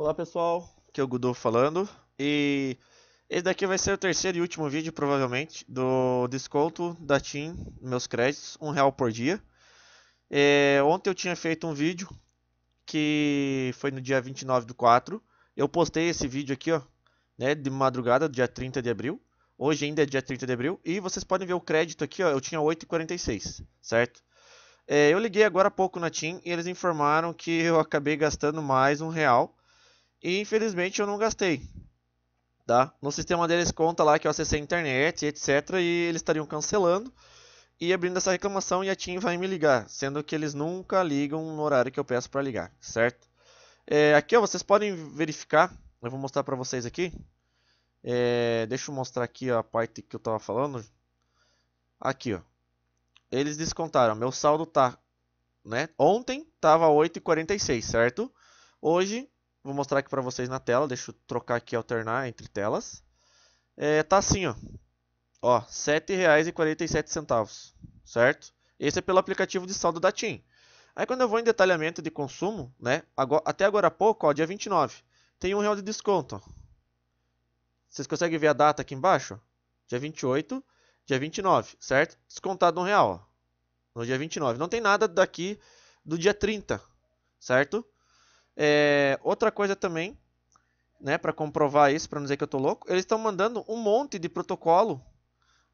Olá pessoal, aqui é o Gudu falando e esse daqui vai ser o terceiro e último vídeo provavelmente do desconto da TIM, meus créditos, um real por dia. É, ontem eu tinha feito um vídeo que foi no dia 29 do 4. Eu postei esse vídeo aqui, ó, né, de madrugada, dia 30 de abril. Hoje ainda é dia 30 de abril e vocês podem ver o crédito aqui, ó, eu tinha 8,46, certo? É, eu liguei agora há pouco na TIM e eles informaram que eu acabei gastando mais um real e infelizmente eu não gastei. Tá? No sistema deles conta lá que eu acessei a internet, etc. E eles estariam cancelando e abrindo essa reclamação e a TIM vai me ligar, sendo que eles nunca ligam no horário que eu peço para ligar, certo? É, aqui ó, vocês podem verificar, eu vou mostrar para vocês aqui. É, deixa eu mostrar aqui ó, a parte que eu estava falando. Aqui, ó. Eles descontaram, meu saldo tá, né? Ontem tava 8,46, certo? Hoje Vou mostrar aqui para vocês na tela, deixa eu trocar aqui alternar entre telas. É, tá assim, ó. Ó, R$ certo? Esse é pelo aplicativo de saldo da TIM. Aí quando eu vou em detalhamento de consumo, né? Agora, até agora há pouco, ó, dia 29, tem um real de desconto. Vocês conseguem ver a data aqui embaixo? Dia 28, dia 29, certo? Descontado um real, ó, no dia 29. Não tem nada daqui do dia 30, certo? É, outra coisa também, né, para comprovar isso, para não dizer que eu tô louco, eles estão mandando um monte de protocolo,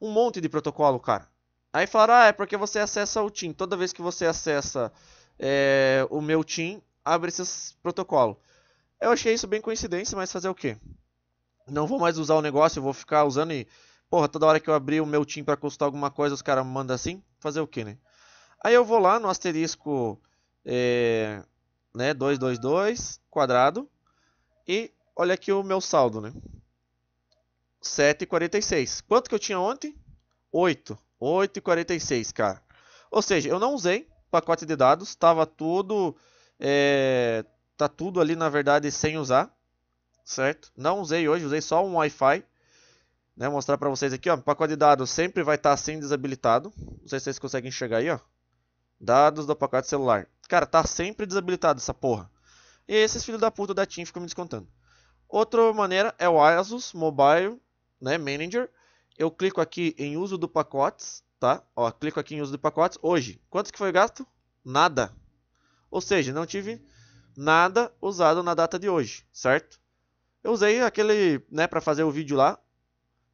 um monte de protocolo, cara. Aí falaram, ah, é porque você acessa o TIM. Toda vez que você acessa é, o meu TIM, abre esse protocolo. Eu achei isso bem coincidência, mas fazer o quê? Não vou mais usar o negócio, eu vou ficar usando e... Porra, toda hora que eu abrir o meu team para consultar alguma coisa, os caras me mandam assim. Fazer o quê, né? Aí eu vou lá no asterisco é, né? 2, 2, 2, quadrado. E olha aqui o meu saldo, né? 7,46. Quanto que eu tinha ontem? 8. 8,46, cara. Ou seja, eu não usei pacote de dados, estava tudo é, tá tudo ali na verdade sem usar, certo? Não usei hoje, usei só um Wi-Fi. Né, mostrar para vocês aqui, ó, pacote de dados sempre vai estar tá assim desabilitado. Não sei se vocês conseguem enxergar aí, ó. Dados do pacote celular. Cara, tá sempre desabilitado essa porra. E esses filhos da puta da Team ficam me descontando. Outra maneira é o Asus Mobile né, Manager. Eu clico aqui em uso do pacotes, tá? Ó, clico aqui em uso de pacotes. Hoje, quanto que foi gasto? Nada. Ou seja, não tive nada usado na data de hoje, certo? Eu usei aquele, né, para fazer o vídeo lá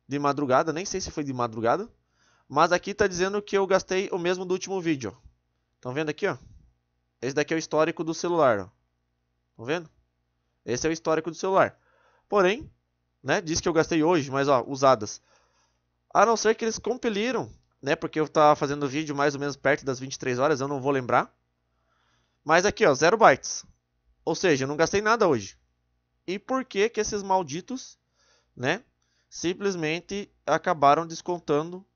de madrugada, nem sei se foi de madrugada, mas aqui tá dizendo que eu gastei o mesmo do último vídeo. Estão vendo aqui, ó? Esse daqui é o histórico do celular. Estão Tá vendo? Esse é o histórico do celular. Porém, né, diz que eu gastei hoje, mas ó, usadas. A não ser que eles compeliram, né, porque eu estava fazendo vídeo mais ou menos perto das 23 horas, eu não vou lembrar. Mas aqui, ó, 0 bytes. Ou seja, eu não gastei nada hoje. E por que que esses malditos, né, simplesmente acabaram descontando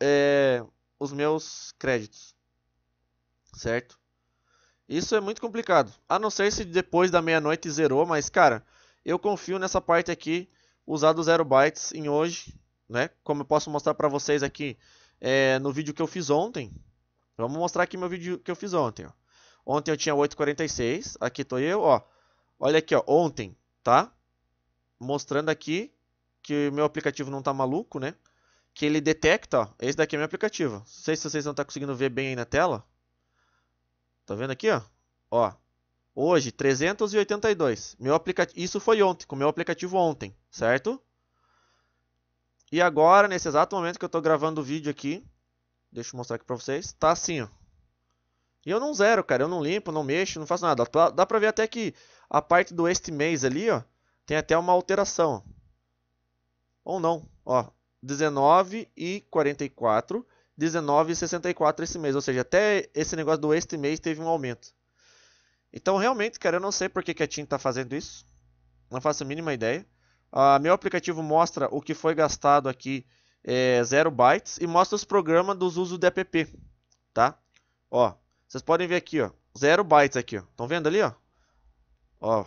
é, os meus créditos, certo? Isso é muito complicado. A não ser se depois da meia-noite zerou, mas cara, eu confio nessa parte aqui, usar do 0 bytes em hoje, né? Como eu posso mostrar para vocês aqui é, no vídeo que eu fiz ontem. Vamos mostrar aqui meu vídeo que eu fiz ontem, ó. Ontem eu tinha 8,46, aqui tô eu, ó. Olha aqui, ó, ontem, tá? Mostrando aqui que meu aplicativo não tá maluco, né? Que ele detecta, ó, esse daqui é meu aplicativo. Não sei se vocês não estão tá conseguindo ver bem aí na tela, Tá vendo aqui, ó? Ó. Hoje, 382. Meu aplicativo, isso foi ontem, com o meu aplicativo ontem, certo? E agora, nesse exato momento que eu estou gravando o vídeo aqui, deixa eu mostrar aqui para vocês, tá assim, ó. E eu não zero, cara, eu não limpo, não mexo, não faço nada. Dá para ver até que a parte do este mês ali, ó, tem até uma alteração. Ou não, ó, 19 e 44 19,64 esse mês. Ou seja, até esse negócio do este mês teve um aumento. Então, realmente, cara, eu não sei por que, que a TIM está fazendo isso. Não faço a mínima ideia. Ah, meu aplicativo mostra o que foi gastado aqui, é, bytes, e mostra os programas dos usos do app, tá? Ó, vocês podem ver aqui, ó, 0 bytes aqui, ó. Estão vendo ali, ó? Ó,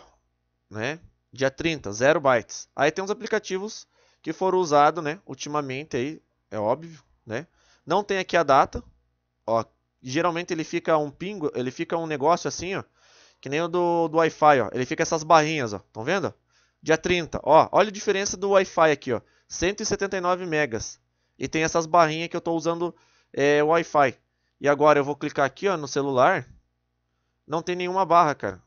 né? Dia 30, 0 bytes. Aí tem uns aplicativos que foram usados, né, ultimamente aí, é óbvio, né? Não tem aqui a data. Ó, geralmente ele fica um pingo, ele fica um negócio assim, ó, que nem o do, do Wi-Fi, ó. Ele fica essas barrinhas, ó. Estão vendo? Dia 30, ó. Olha a diferença do Wi-Fi aqui, ó. 179 megas. E tem essas barrinhas que eu estou usando é, Wi-Fi. E agora eu vou clicar aqui, ó, no celular. Não tem nenhuma barra, cara.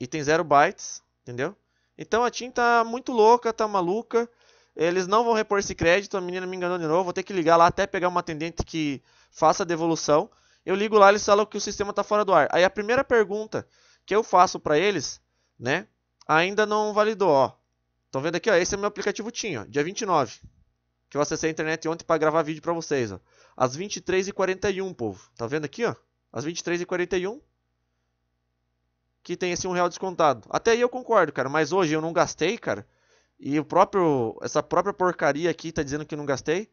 E tem 0 bytes, entendeu? Então a tinta tá muito louca, tá maluca. Eles não vão repor esse crédito, a menina me enganou de novo, vou ter que ligar lá até pegar uma atendente que faça a devolução. Eu ligo lá, eles falam que o sistema está fora do ar. Aí a primeira pergunta que eu faço para eles, né, ainda não validou, ó. Estão vendo aqui, ó, esse é meu aplicativo tinha, ó, dia 29. Que eu acessei a internet ontem para gravar vídeo para vocês, ó. Às 23h41, povo. Tá vendo aqui, ó? Às 23h41. Que tem esse assim, um real descontado. Até aí eu concordo, cara. Mas hoje eu não gastei, cara. E o próprio, essa própria porcaria aqui tá dizendo que não gastei.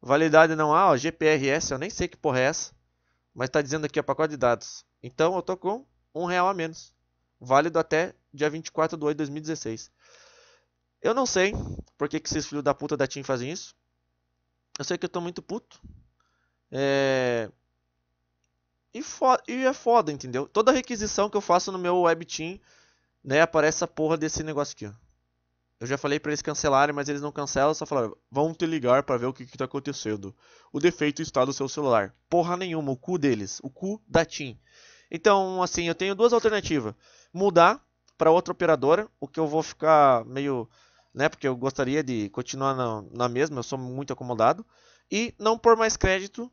Validade não há, ó, GPRS, eu nem sei que porra é essa. Mas tá dizendo aqui, ó, pacote de dados. Então eu tô com um real a menos. Válido até dia 24 de 8 de 2016. Eu não sei por que, que esses filhos da puta da Team fazem isso. Eu sei que eu tô muito puto. É... E, e, é foda, entendeu? Toda requisição que eu faço no meu web né, aparece essa porra desse negócio aqui, ó. Eu já falei para eles cancelarem, mas eles não cancelam, só falaram: "Vão te ligar para ver o que que tá acontecendo. O defeito está no seu celular". Porra nenhuma, o cu deles, o cu da TIM. Então, assim, eu tenho duas alternativas: mudar para outra operadora, o que eu vou ficar meio, né, porque eu gostaria de continuar na, na mesma, eu sou muito acomodado, e não pôr mais crédito,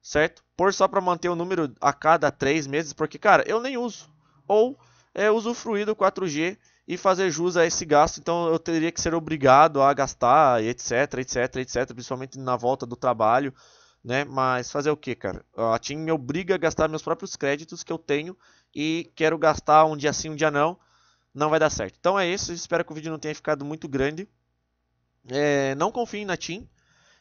certo? Pôr só para manter o número a cada três meses, porque cara, eu nem uso ou é usufruir do 4G e fazer jus a esse gasto. Então eu teria que ser obrigado a gastar, etc, etc, etc, principalmente na volta do trabalho, né? Mas fazer o que, cara? A TIM me obriga a gastar meus próprios créditos que eu tenho e quero gastar um dia sim, um dia não. Não vai dar certo. Então é isso. Espero que o vídeo não tenha ficado muito grande. É, não confiem na TIM.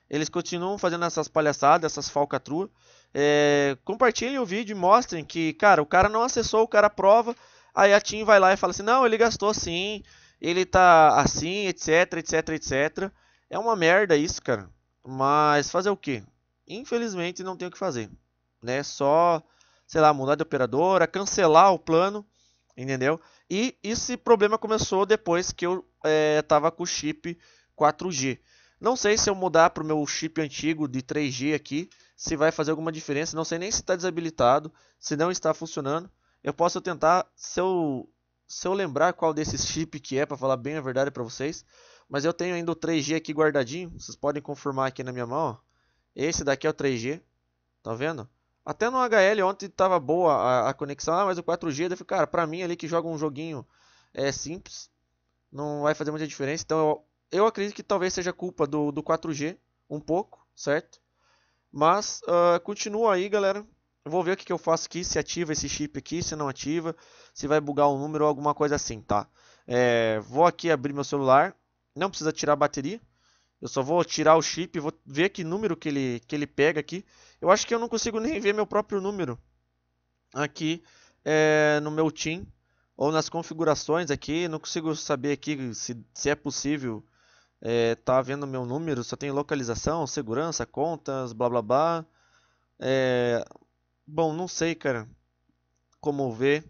Eles continuam fazendo essas palhaçadas, essas falcatruas. É, compartilhem o vídeo e mostrem que, cara, o cara não acessou, o cara prova Aí a TIM vai lá e fala assim: não, ele gastou assim, ele tá assim, etc, etc, etc. É uma merda isso, cara. Mas fazer o quê? Infelizmente não tem o que fazer, né? Só, sei lá, mudar de operadora, cancelar o plano, entendeu? E esse problema começou depois que eu é, tava com o chip 4G. Não sei se eu mudar para o meu chip antigo de 3G aqui, se vai fazer alguma diferença. Não sei nem se está desabilitado, se não está funcionando. Eu posso tentar, se eu, se eu lembrar qual desses chip que é, para falar bem a verdade para vocês. Mas eu tenho ainda o 3G aqui guardadinho, vocês podem confirmar aqui na minha mão. Ó. Esse daqui é o 3G, tá vendo? Até no HL ontem tava boa a, a conexão, ah, mas o 4G, daí, cara, pra mim ali que joga um joguinho é, simples, não vai fazer muita diferença. Então eu, eu acredito que talvez seja culpa do, do 4G, um pouco, certo? Mas uh, continua aí, galera. Eu vou ver o que, que eu faço aqui, se ativa esse chip aqui, se não ativa, se vai bugar um número ou alguma coisa assim, tá? É, vou aqui abrir meu celular, não precisa tirar a bateria, eu só vou tirar o chip, vou ver que número que ele, que ele pega aqui. Eu acho que eu não consigo nem ver meu próprio número aqui é, no meu Team ou nas configurações aqui. Não consigo saber aqui se, se é possível é, tá vendo meu número. Só tem localização, segurança, contas, blá blá blá. É, Bom, não sei, cara, como ver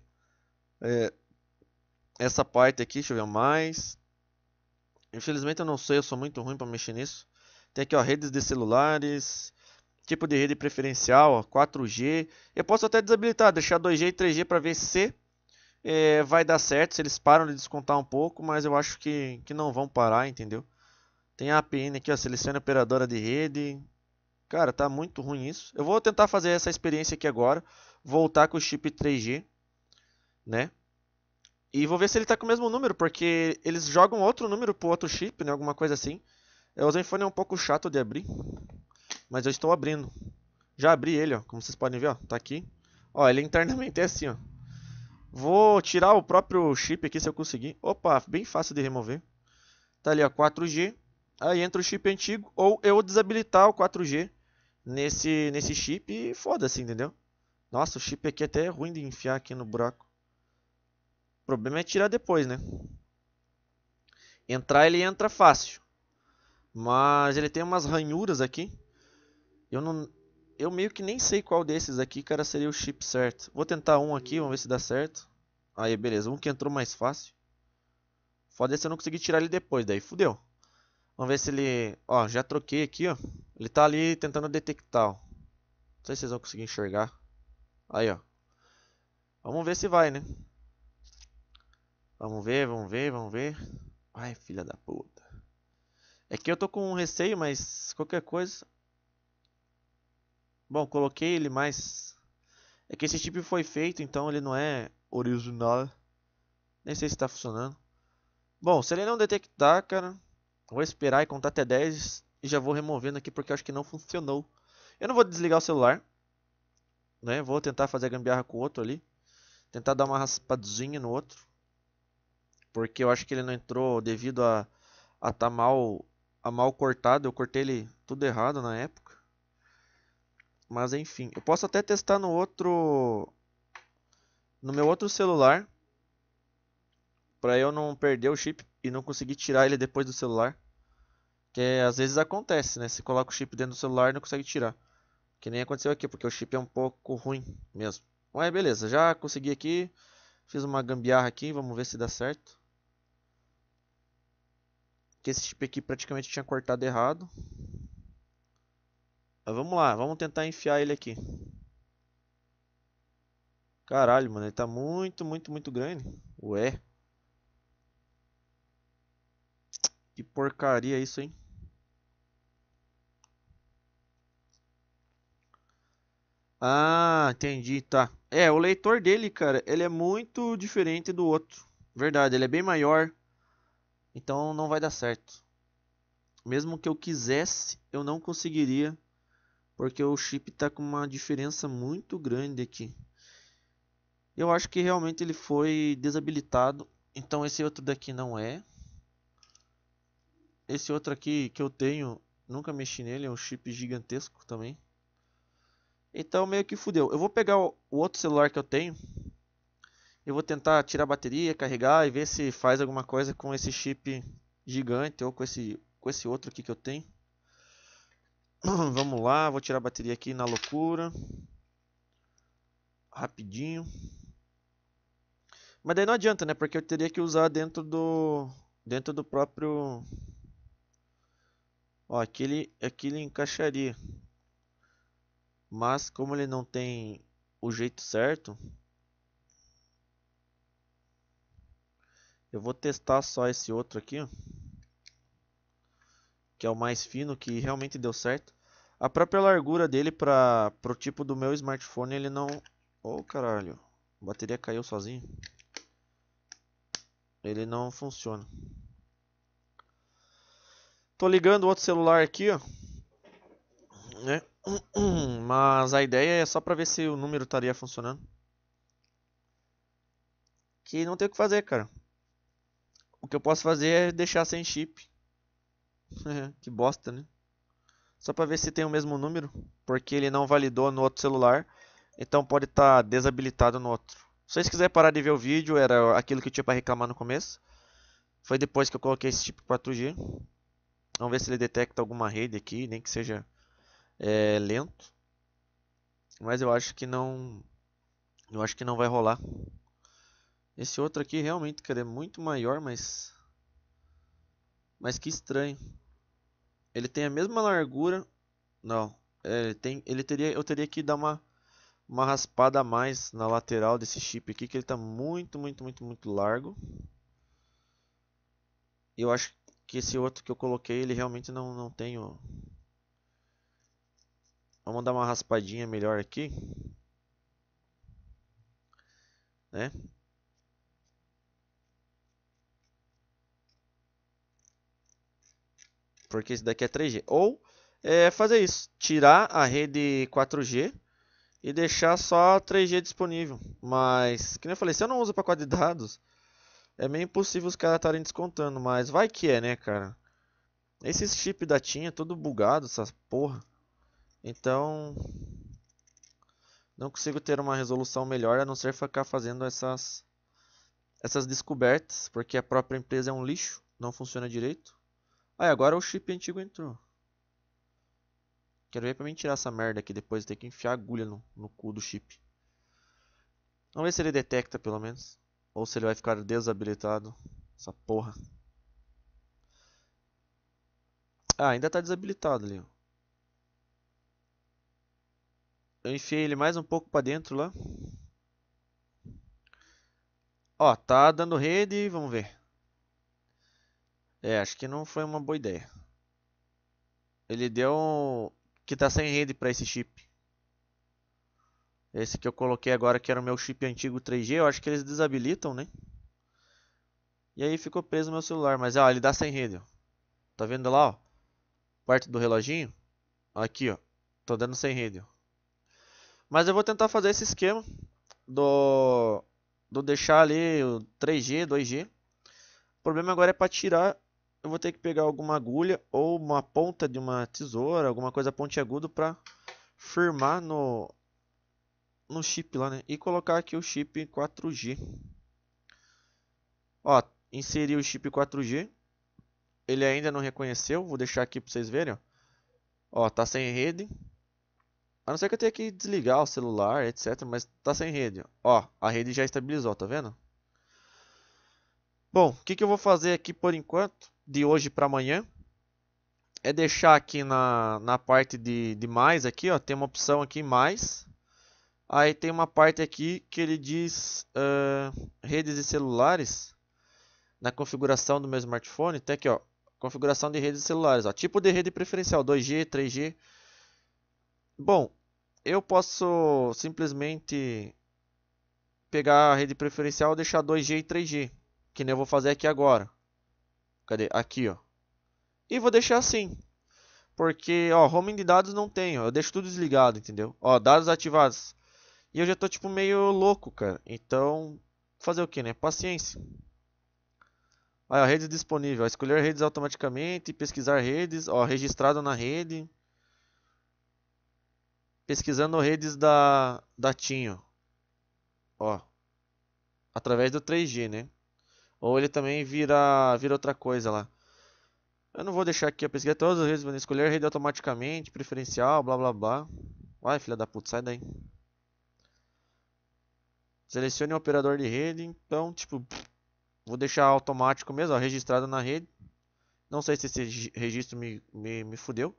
é, essa parte aqui, deixa eu ver mais. Infelizmente eu não sei, eu sou muito ruim para mexer nisso. Tem aqui, ó, redes de celulares, tipo de rede preferencial, ó, 4G. Eu posso até desabilitar, deixar 2G e 3G para ver se é, vai dar certo, se eles param de descontar um pouco, mas eu acho que, que não vão parar, entendeu? Tem a APN aqui, ó, seleciona operadora de rede, Cara, tá muito ruim isso. Eu vou tentar fazer essa experiência aqui agora. Voltar com o chip 3G, né? E vou ver se ele tá com o mesmo número, porque eles jogam outro número pro outro chip, né? Alguma coisa assim. É, o Zenfone é um pouco chato de abrir, mas eu estou abrindo. Já abri ele, ó, como vocês podem ver, ó, tá aqui. Ó, ele internamente é assim, ó. Vou tirar o próprio chip aqui se eu conseguir. Opa, bem fácil de remover. Tá ali, ó, 4G. Aí entra o chip antigo ou eu desabilitar o 4G nesse, nesse chip e foda-se, entendeu? Nossa, o chip aqui é até é ruim de enfiar aqui no buraco. O problema é tirar depois, né? Entrar ele entra fácil. Mas ele tem umas ranhuras aqui. Eu não eu meio que nem sei qual desses aqui, cara, seria o chip certo. Vou tentar um aqui, vamos ver se dá certo. Aí, beleza. Um que entrou mais fácil. Foda-se eu não consegui tirar ele depois, daí fudeu. Vamos ver se ele... Ó, já troquei aqui, ó. Ele tá ali tentando detectar. Ó. Não sei se vocês vão conseguir enxergar. Aí, ó. Vamos ver se vai, né? Vamos ver, vamos ver, vamos ver. Ai, filha da puta. É que eu tô com um receio, mas qualquer coisa... Bom, coloquei ele mas É que esse chip tipo foi feito, então ele não é original. Nem sei se tá funcionando. Bom, se ele não detectar, cara... Vou esperar e contar até 10 e já vou removendo aqui porque acho que não funcionou. Eu não vou desligar o celular. Né? Vou tentar fazer a gambiarra com o outro ali. Tentar dar uma raspadinha no outro. Porque eu acho que ele não entrou devido a estar tá mal, a mal cortado. Eu cortei ele tudo errado na época. Mas enfim, eu posso até testar no outro... No meu outro celular. Pra eu não perder o chip e não conseguir tirar ele depois do celular. Que às vezes acontece, né? Você coloca o chip dentro do celular e não consegue tirar. Que nem aconteceu aqui, porque o chip é um pouco ruim mesmo. Mas beleza, já consegui aqui. Fiz uma gambiarra aqui, vamos ver se dá certo. Que esse chip aqui praticamente tinha cortado errado. Mas vamos lá, vamos tentar enfiar ele aqui. Caralho, mano, ele tá muito, muito, muito grande. Ué. Que porcaria isso, hein? Ah, entendi, tá. É, o leitor dele, cara, ele é muito diferente do outro. Verdade, ele é bem maior. Então não vai dar certo. Mesmo que eu quisesse, eu não conseguiria. Porque o chip tá com uma diferença muito grande aqui. Eu acho que realmente ele foi desabilitado. Então esse outro daqui não é. Esse outro aqui que eu tenho, nunca mexi nele, é um chip gigantesco também. Então meio que fudeu. Eu vou pegar o outro celular que eu tenho. Eu vou tentar tirar a bateria, carregar e ver se faz alguma coisa com esse chip gigante ou com esse, com esse outro aqui que eu tenho. Vamos lá, vou tirar a bateria aqui na loucura. Rapidinho. Mas daí não adianta, né? Porque eu teria que usar dentro do dentro do próprio Ó, aqui ele, aqui ele encaixaria. Mas como ele não tem o jeito certo, eu vou testar só esse outro aqui, ó, que é o mais fino, que realmente deu certo. A própria largura dele para o tipo do meu smartphone, ele não... Ô oh, caralho, a bateria caiu sozinho. Ele não funciona. Tô ligando outro celular aqui, ó. Né? Mas a ideia é só pra ver se o número estaria funcionando. Que não tem o que fazer, cara. O que eu posso fazer é deixar sem chip. que bosta, né? Só pra ver se tem o mesmo número. Porque ele não validou no outro celular. Então pode estar tá desabilitado no outro. Se vocês quiserem parar de ver o vídeo, era aquilo que eu tinha para reclamar no começo. Foi depois que eu coloquei esse chip 4G. Vamos ver se ele detecta alguma rede aqui, nem que seja é, lento. Mas eu acho que não, eu acho que não vai rolar. Esse outro aqui realmente, cara, é muito maior, mas mas que estranho. Ele tem a mesma largura. Não, é, ele tem, ele teria, eu teria que dar uma uma raspada a mais na lateral desse chip aqui, que ele está muito, muito, muito, muito largo. Eu acho que esse outro que eu coloquei, ele realmente não, não tenho... Vamos dar uma raspadinha melhor aqui. Né? Porque esse daqui é 3G. Ou é, fazer isso, tirar a rede 4G e deixar só 3G disponível. Mas, que nem eu falei, se eu não uso o pacote de dados, é meio impossível os caras estarem descontando, mas vai que é, né, cara? Esse chip da tinha é todo bugado, essas porra. Então, não consigo ter uma resolução melhor a não ser ficar fazendo essas essas descobertas, porque a própria empresa é um lixo, não funciona direito. Aí agora o chip antigo entrou. Quero ver pra mim tirar essa merda aqui depois, ter que enfiar agulha no, no cu do chip. Vamos ver se ele detecta pelo menos. Ou se ele vai ficar desabilitado. Essa porra. Ah, ainda tá desabilitado ali. Eu enfiei ele mais um pouco pra dentro lá. Ó, tá dando rede, vamos ver. É, acho que não foi uma boa ideia. Ele deu que tá sem rede pra esse chip. Esse que eu coloquei agora, que era o meu chip antigo 3G, eu acho que eles desabilitam, né? E aí ficou preso meu celular, mas ó, ele dá sem rede, ó. Tá vendo lá, ó? Parte do reloginho. Aqui, ó. Tô dando sem rede, ó. Mas eu vou tentar fazer esse esquema do, do deixar ali o 3G, 2G. O problema agora é para tirar, eu vou ter que pegar alguma agulha ou uma ponta de uma tesoura, alguma coisa pontiaguda para firmar no, no chip lá, né? E colocar aqui o chip 4G. Ó, inseri o chip 4G. Ele ainda não reconheceu. Vou deixar aqui para vocês verem, ó. Ó, tá sem rede. A não ser que eu tenha que desligar o celular, etc. Mas tá sem rede. Ó, a rede já estabilizou, tá vendo? Bom, o que, que eu vou fazer aqui por enquanto, de hoje para amanhã, é deixar aqui na, na parte de, de mais aqui, ó, tem uma opção aqui mais. Aí tem uma parte aqui que ele diz uh, redes e celulares na configuração do meu smartphone. Tem tá aqui, ó, configuração de redes e celulares, ó, tipo de rede preferencial, 2G, 3G. Bom, eu posso simplesmente pegar a rede preferencial e deixar 2G e 3G, que nem eu vou fazer aqui agora. Cadê? Aqui, ó. E vou deixar assim, porque, ó, roaming de dados não tem, eu deixo tudo desligado, entendeu? Ó, dados ativados. E eu já tô, tipo, meio louco, cara. Então, fazer o que, né? Paciência. Aí, ó, rede disponível. Escolher redes automaticamente, pesquisar redes, ó, registrado na rede. Pesquisando redes da, da Tinho. Ó. Através do 3G, né? Ou ele também vira, vira outra coisa lá. Eu não vou deixar aqui a pesquisa todas as redes, vou escolher rede automaticamente, preferencial, blá blá blá. Vai, filha da puta, sai daí. Selecione o operador de rede, então, tipo, vou deixar automático mesmo, ó, registrado na rede. Não sei se esse registro me, me, me fudeu.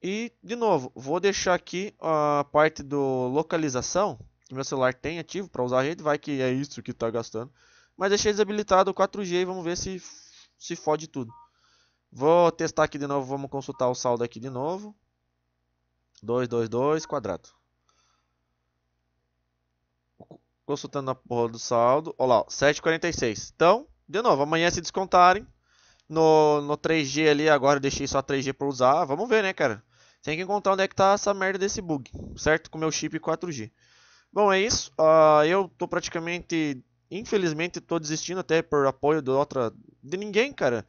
E, de novo, vou deixar aqui a parte do localização, que meu celular tem ativo para usar a rede, vai que é isso que está gastando. Mas deixei desabilitado o 4G e vamos ver se, se fode tudo. Vou testar aqui de novo, vamos consultar o saldo aqui de novo. 222 quadrado. Consultando a porra do saldo. Olha lá, 7,46. Então, de novo, amanhã se descontarem. No, no 3G ali, agora deixei só 3G pra usar. Vamos ver, né, cara? Tem que encontrar onde é que tá essa merda desse bug, certo? Com meu chip 4G. Bom, é isso. Uh, eu tô praticamente... Infelizmente, tô desistindo até por apoio de outra... De ninguém, cara.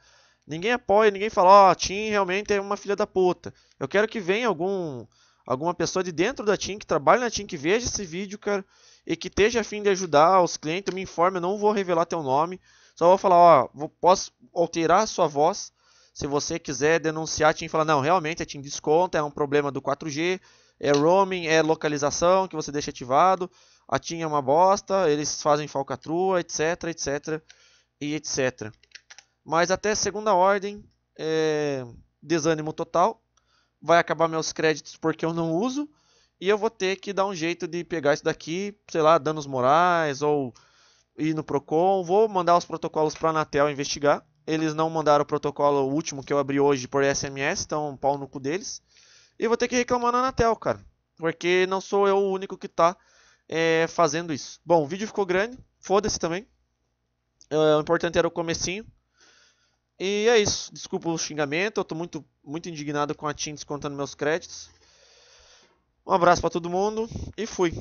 Ninguém apoia, ninguém fala, ó, oh, Tim realmente é uma filha da puta. Eu quero que venha algum alguma pessoa de dentro da Tim que trabalha na Tim que veja esse vídeo, cara, e que esteja a fim de ajudar os clientes, me informe, eu não vou revelar teu nome, só vou falar, ó, vou, posso alterar a sua voz, se você quiser denunciar a TIM, falar, não, realmente a é TIM desconta, é um problema do 4G, é roaming, é localização que você deixa ativado, a TIM é uma bosta, eles fazem falcatrua, etc, etc, e etc. Mas até segunda ordem, é, desânimo total, vai acabar meus créditos porque eu não uso, e eu vou ter que dar um jeito de pegar isso daqui, sei lá, danos morais ou ir no Procon. Vou mandar os protocolos para a Anatel investigar. Eles não mandaram o protocolo último que eu abri hoje por SMS, então um pau no cu deles. E vou ter que reclamar na Anatel, cara. Porque não sou eu o único que está é, fazendo isso. Bom, o vídeo ficou grande, foda-se também. É, o importante era o comecinho. E é isso. Desculpa o xingamento, eu tô muito, muito indignado com a TIM descontando meus créditos. Um abraço para todo mundo e fui.